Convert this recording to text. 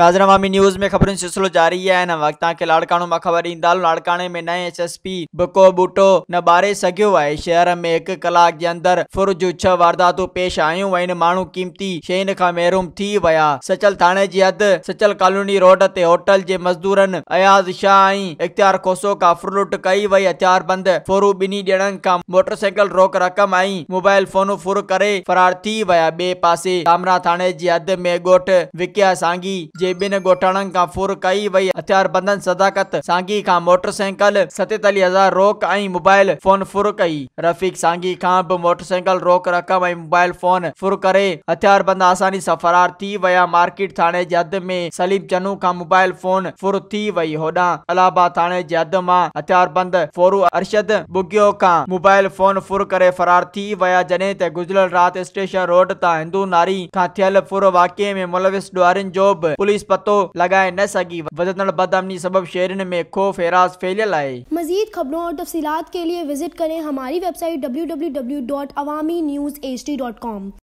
सिलसिलो जारींदा में न कलाक जे माण्हूनि खां महरूम थी विया सचल सचल कॉलोनी रोड ते होटल जे मज़दूरनि अयाज़ शाह ऐं इख़्तियार खोसो का लुट कई वई हथियार बंद फुर ॿिनी डि॒णनि खां मोटरसाइकिल रोक रक़म ऐं मोबाइल फोन फुर करे फरार थी विया ॿिए पासे थाणे जी जेबिन ॻोठाणनि का फुर कई वई बंधन सदाकत सांगी का मोटरसाइकिल सतेतालीह हज़ार रोक आई मोबाइल फोन फुर कई रफ़ीक सांगी का बि मोटरसाइकिल रोक रक़म आई मोबाइल फोन फुर करे हथियार बंद आसानी से फरार थी वया मार्केट थाने जद में सलीम चनू का मोबाइल फोन फुर थी वई होॾां अलाबा थाने जद हद हथियार बंद फोरू अरशद बुगियो का मोबाइल फोन फुर करे फरार थी वया जने ते गुजरल रात स्टेशन रोड ता हिंदू नारी का थियल फुर वाक़े में मुलविस ॾुआरियुनि जॉब पुलिस पुलिस पतो लगाए न सकी बदमनी सबब शहर में खोफ हरास फैलियल आए मजीद खबरों और तफसीत के लिए विजिट करें हमारी website W W W dot Awami news H D dot com